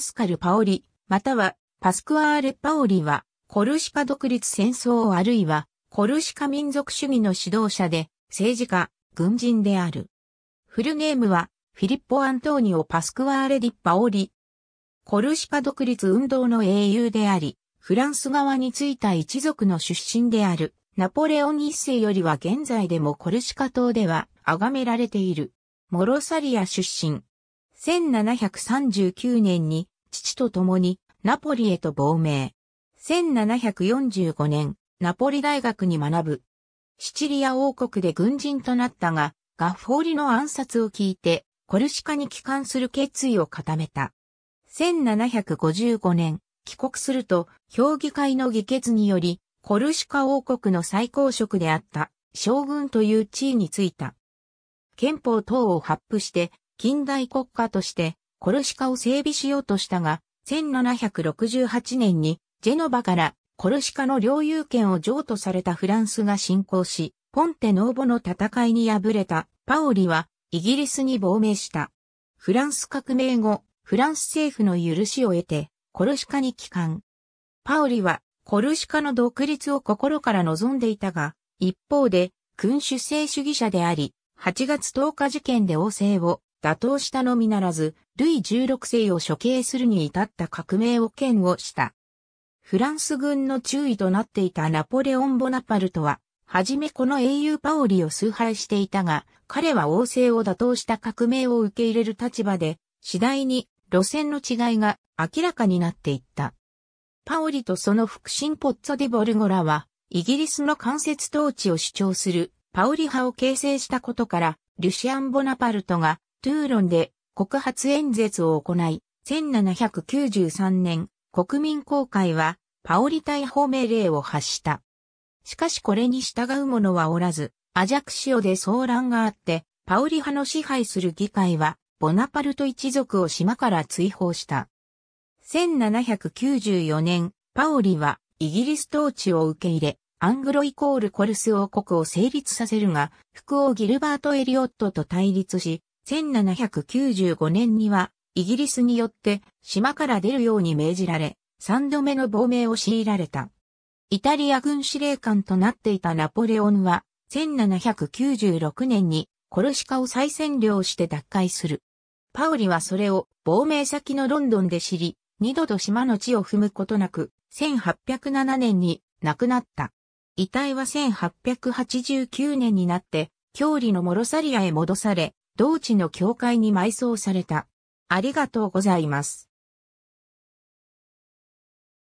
スカル・パオリ、またはパスクアーレ・パオリは、コルシカ独立戦争あるいは、コルシカ民族主義の指導者で、政治家、軍人である。フルネームは、フィリッポ・アントーニオ・パスクワーレ・ディ・パオリ。コルシカ独立運動の英雄であり、フランス側についた一族の出身である、ナポレオン一世よりは現在でもコルシカ島では、崇められている。モロサリア出身。1739年に父と共にナポリへと亡命。1745年、ナポリ大学に学ぶ。シチリア王国で軍人となったが、ガッフォーリの暗殺を聞いて、コルシカに帰還する決意を固めた。1755年、帰国すると、評議会の議決により、コルシカ王国の最高職であった将軍という地位についた。憲法等を発布して、近代国家としてコルシカを整備しようとしたが、1768年にジェノバからコルシカの領有権を譲渡されたフランスが侵攻し、ポンテノーボの戦いに敗れたパオリはイギリスに亡命した。フランス革命後、フランス政府の許しを得て、コルシカに帰還。パオリはコルシカの独立を心から望んでいたが、一方で君主制主義者であり、8月10日事件で王政を打倒したのみならず、ルイ16世を処刑するに至った革命を嫌悪した。フランス軍の注意となっていたナポレオン・ボナパルトは、はじめこの英雄パオリを崇拝していたが、彼は王政を打倒した革命を受け入れる立場で、次第に路線の違いが明らかになっていった。パオリとその腹心ポッツォ・デ・ボルゴラは、イギリスの間接統治を主張するパオリ派を形成したことから、リュシアン・ボナパルトがトゥーロンで告発演説を行い、1793年、国民公会は、パオリ逮捕命令を発した。しかしこれに従う者はおらず、アジャクシオで騒乱があって、パオリ派の支配する議会は、ボナパルト一族を島から追放した。1794年、パオリは、イギリス統治を受け入れ、アングロイコールコルス王国を成立させるが、福王ギルバート・エリオットと対立し、1795年には、イギリスによって島から出るように命じられ、三度目の亡命を強いられた。イタリア軍司令官となっていたナポレオンは、1796年にコルシカを再占領して脱会する。パオリはそれを亡命先のロンドンで知り、二度と島の地を踏むことなく、1807年に亡くなった。遺体は1889年になって、郷里のモロサリアへ戻され、同地の教会に埋葬された。ありがとうございます。